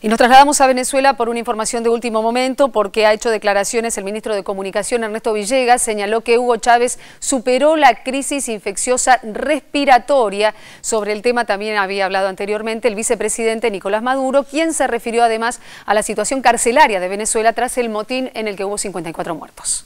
Y nos trasladamos a Venezuela por una información de último momento, porque ha hecho declaraciones el ministro de Comunicación, Ernesto Villegas, señaló que Hugo Chávez superó la crisis infecciosa respiratoria. Sobre el tema también había hablado anteriormente el vicepresidente Nicolás Maduro, quien se refirió además a la situación carcelaria de Venezuela tras el motín en el que hubo 54 muertos.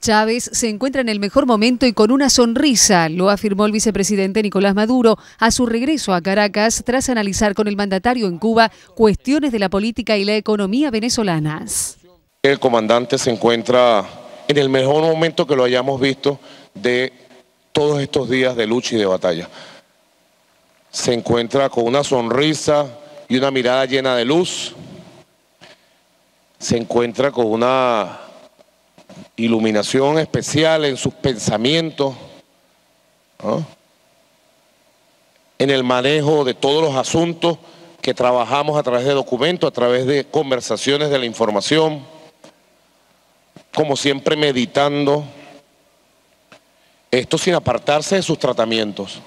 Chávez se encuentra en el mejor momento y con una sonrisa, lo afirmó el vicepresidente Nicolás Maduro a su regreso a Caracas tras analizar con el mandatario en Cuba cuestiones de la política y la economía venezolanas. El comandante se encuentra en el mejor momento que lo hayamos visto de todos estos días de lucha y de batalla. Se encuentra con una sonrisa y una mirada llena de luz. Se encuentra con una iluminación especial en sus pensamientos, en el manejo de todos los asuntos que trabajamos a través de documentos, a través de conversaciones de la información, como siempre meditando, esto sin apartarse de sus tratamientos,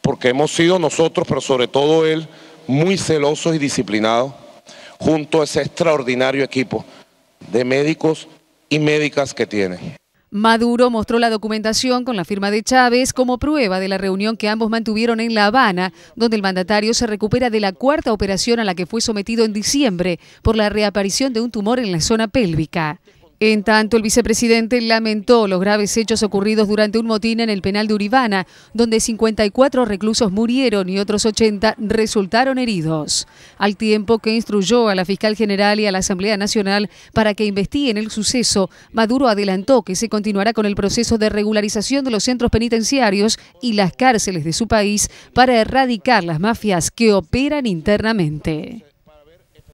porque hemos sido nosotros, pero sobre todo él, muy celosos y disciplinados, junto a ese extraordinario equipo de médicos y médicas que tiene. Maduro mostró la documentación con la firma de Chávez como prueba de la reunión que ambos mantuvieron en La Habana, donde el mandatario se recupera de la cuarta operación a la que fue sometido en diciembre por la reaparición de un tumor en la zona pélvica. En tanto, el vicepresidente lamentó los graves hechos ocurridos durante un motín en el penal de Uribana, donde 54 reclusos murieron y otros 80 resultaron heridos, al tiempo que instruyó a la fiscal general y a la Asamblea Nacional para que investiguen el suceso. Maduro adelantó que se continuará con el proceso de regularización de los centros penitenciarios y las cárceles de su país para erradicar las mafias que operan internamente.